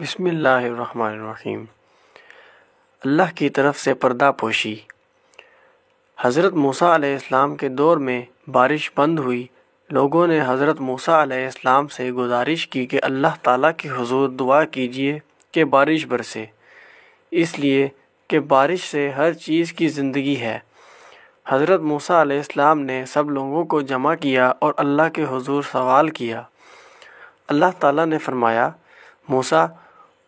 बसमीम अल्लाह की तरफ से पर्दा पोशी हज़रत मूसा के दौर में बारिश बंद हुई लोगों ने हज़रत मूसा से गुजारिश की कि अल्लाह ताला के हजूर दुआ कीजिए कि बारिश बरसे इसलिए कि बारिश से हर चीज़ की ज़िंदगी है हज़रत मूसा ने सब लोगों को जमा किया और अल्लाह के हजूर सवाल किया अल्लाह ताला ने फरमाया मूसा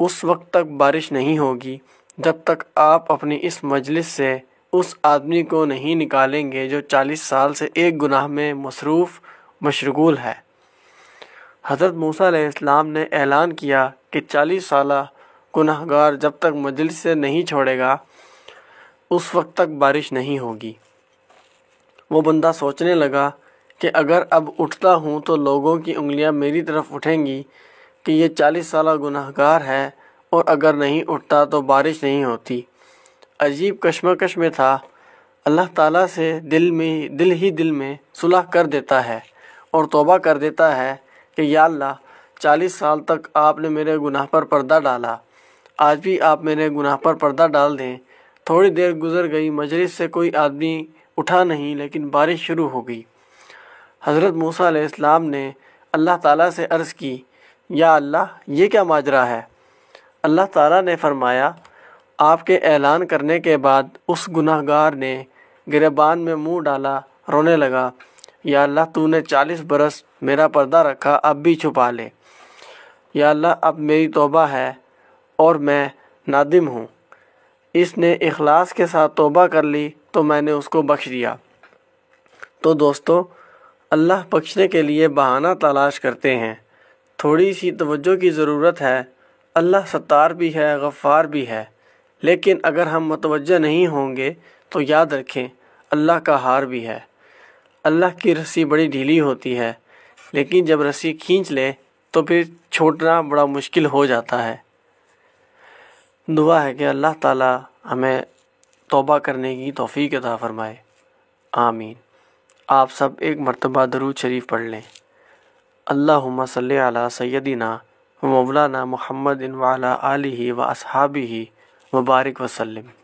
उस वक्त तक बारिश नहीं होगी जब तक आप अपनी इस मजलिस से उस आदमी को नहीं निकालेंगे जो चालीस साल से एक गुनाह में मसरूफ़ मशगूल है हज़रत मूसा इस्लाम ने ऐलान किया कि चालीस साल गुनाहगार जब तक मजलिस से नहीं छोड़ेगा उस वक्त तक बारिश नहीं होगी वो बंदा सोचने लगा कि अगर अब उठता हूँ तो लोगों की उंगलियाँ मेरी तरफ उठेंगी कि ये चालीस साल गुनाहगार है और अगर नहीं उठता तो बारिश नहीं होती अजीब कश्मकश में था अल्लाह ताला से दिल में दिल ही दिल में सुलह कर देता है और तोबा कर देता है कि या अल्लाह चालीस साल तक आपने मेरे गुनाह पर पर्दा डाला आज भी आप मेरे गुनाह पर पर्दा डाल दें थोड़ी देर गुजर गई मजलिस से कोई आदमी उठा नहीं लेकिन बारिश शुरू हो गई हज़रत मूसा इस्लाम ने अल्लाह ताला से अर्ज़ की या अल्लाह ये क्या माजरा है अल्लाह ताला ने फरमाया आपके ऐलान करने के बाद उस गुनाहगार ने गिरबान में मुंह डाला रोने लगा या अल्लाह तूने चालीस बरस मेरा पर्दा रखा अब भी छुपा ले या अल्लाह अब मेरी तोबा है और मैं नादिम हूँ इसने इखलास के साथ तोबा कर ली तो मैंने उसको बख्श दिया तो दोस्तों अल्लाह बख्शने के लिए बहाना तलाश करते हैं थोड़ी सी तवज्जो की ज़रूरत है अल्लाह सत्तार भी है गफ़ार भी है लेकिन अगर हम मतवजह नहीं होंगे तो याद रखें अल्लाह का हार भी है अल्लाह की रस्सी बड़ी ढीली होती है लेकिन जब रस्सी खींच ले तो फिर छोड़ना बड़ा मुश्किल हो जाता है दुआ है कि अल्लाह ताला हमें तौबा करने की तोफ़ी अदा फ़रमाए आमीन आप सब एक मरतबा दरूद शरीफ पढ़ लें अल्लाम सल सैदिना मौलाना महमद वाला आलि व ही मुबारक वसलम